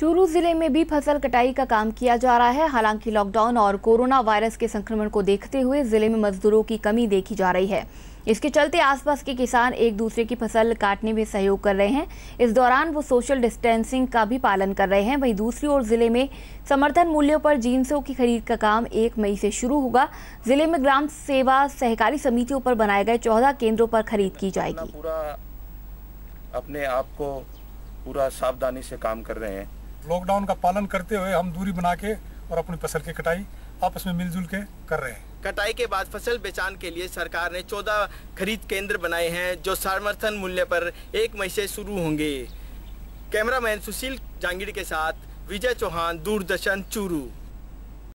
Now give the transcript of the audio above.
चूरू जिले में भी फसल कटाई का काम किया जा रहा है हालांकि लॉकडाउन और कोरोना वायरस के संक्रमण को देखते हुए जिले में मजदूरों की कमी देखी जा रही है इसके चलते आसपास के किसान एक दूसरे की फसल काटने में सहयोग कर रहे हैं इस दौरान वो सोशल डिस्टेंसिंग का भी पालन कर रहे हैं वहीं दूसरी ओर जिले में समर्थन मूल्यों पर जींसों की खरीद का काम एक मई से शुरू होगा जिले में ग्राम सेवा सहकारी समितियों पर बनाए गए चौदह केंद्रों पर खरीद की जाएगी पूरा अपने आप को पूरा सावधानी से काम कर रहे हैं लॉकडाउन का पालन करते हुए हम दूरी बना के और अपनी फसल की कटाई आपस में मिलजुल के कर रहे हैं कटाई के बाद फसल बेचान के लिए सरकार ने 14 खरीद केंद्र बनाए हैं जो समर्थन मूल्य पर एक मई से शुरू होंगे कैमरामैन सुशील जांगिड़ के साथ विजय चौहान दूरदर्शन चूरू